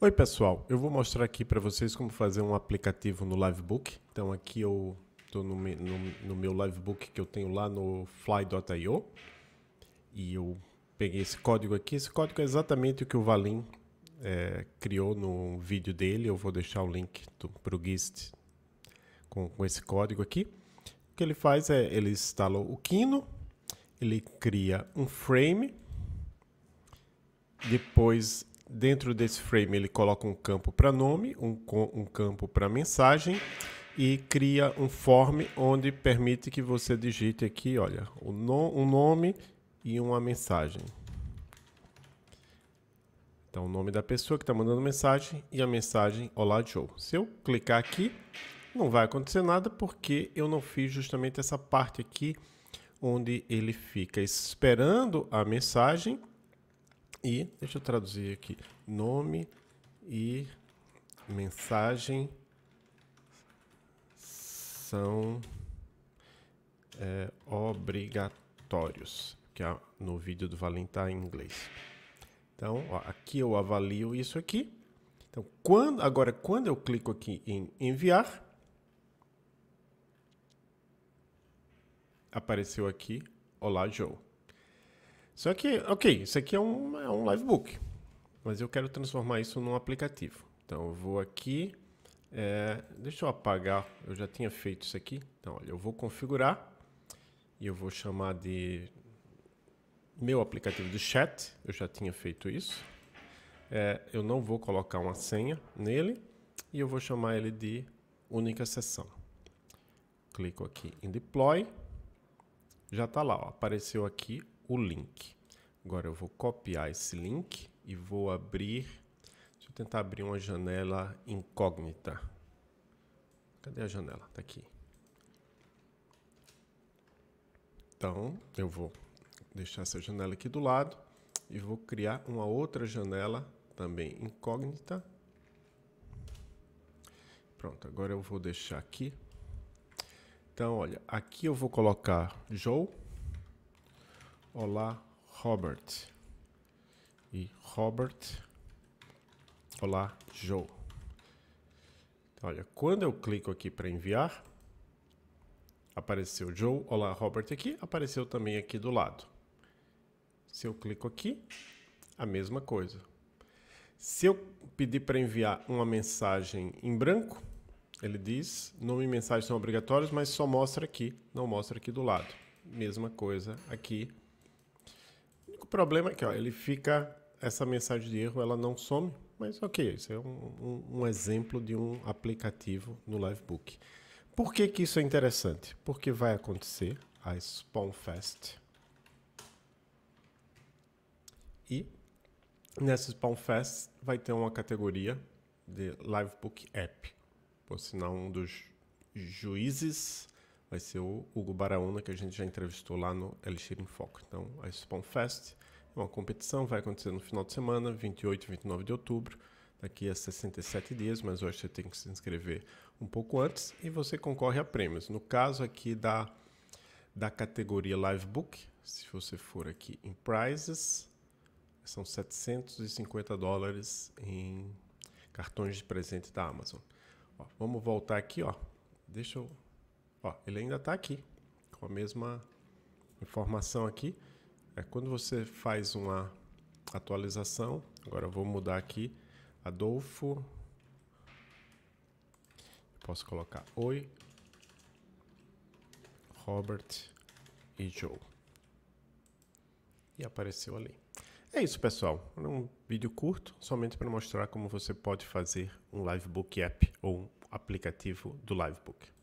Oi pessoal, eu vou mostrar aqui para vocês como fazer um aplicativo no Livebook. Então aqui eu estou no, no, no, meu Livebook que eu tenho lá no fly.io e eu peguei esse código aqui. Esse código é exatamente o que o Valim é, criou no vídeo dele. Eu vou deixar o link para o GIST com, com esse código aqui. O que ele faz é, ele instala o Kino, ele cria um frame, depois Dentro desse frame, ele coloca um campo para nome, um, um campo para mensagem e cria um form onde permite que você digite aqui, olha, o no, um nome e uma mensagem. Então, o nome da pessoa que está mandando mensagem e a mensagem Olá Joe. Se eu clicar aqui, não vai acontecer nada porque eu não fiz justamente essa parte aqui onde ele fica esperando a mensagem e, deixa eu traduzir aqui, nome e mensagem são é, obrigatórios, que é no vídeo do Valim tá em inglês. Então, ó, aqui eu avalio isso aqui. Então, quando, agora, quando eu clico aqui em enviar, apareceu aqui, olá Joe. Só que, ok, isso aqui é um, é um livebook, mas eu quero transformar isso num aplicativo. Então eu vou aqui, é, deixa eu apagar, eu já tinha feito isso aqui. Então, olha, eu vou configurar e eu vou chamar de meu aplicativo de chat, eu já tinha feito isso. É, eu não vou colocar uma senha nele e eu vou chamar ele de única sessão. Clico aqui em deploy, já está lá, ó, apareceu aqui o link. Agora eu vou copiar esse link e vou abrir. Deixa eu tentar abrir uma janela incógnita. Cadê a janela? Tá aqui. Então eu vou deixar essa janela aqui do lado e vou criar uma outra janela também incógnita. Pronto, agora eu vou deixar aqui. Então, olha, aqui eu vou colocar Joe. Olá, Robert. E Robert, olá, Joe. Olha, quando eu clico aqui para enviar, apareceu Joe, olá, Robert aqui, apareceu também aqui do lado. Se eu clico aqui, a mesma coisa. Se eu pedir para enviar uma mensagem em branco, ele diz nome e mensagem são obrigatórios, mas só mostra aqui, não mostra aqui do lado. Mesma coisa aqui problema é que ó, ele fica. Essa mensagem de erro ela não some, mas ok, isso é um, um, um exemplo de um aplicativo no Livebook. Por que, que isso é interessante? Porque vai acontecer a SpawnFest. Fest. E nessa SpawnFest Fest vai ter uma categoria de Livebook App. Por sinal, um dos juízes vai ser o Hugo Baraúna, que a gente já entrevistou lá no Elixir em Foco. Então, a Spawn Fest é uma competição, vai acontecer no final de semana, 28 e 29 de outubro, daqui a 67 dias, mas hoje você tem que se inscrever um pouco antes e você concorre a prêmios. No caso aqui da, da categoria Live Book, se você for aqui em Prizes, são 750 dólares em cartões de presente da Amazon. Ó, vamos voltar aqui, ó. Deixa eu Ó, ele ainda está aqui, com a mesma informação aqui. É quando você faz uma atualização, agora eu vou mudar aqui, Adolfo, posso colocar Oi, Robert e Joe. E apareceu ali. É isso, pessoal. Um vídeo curto, somente para mostrar como você pode fazer um Livebook app ou um aplicativo do Livebook.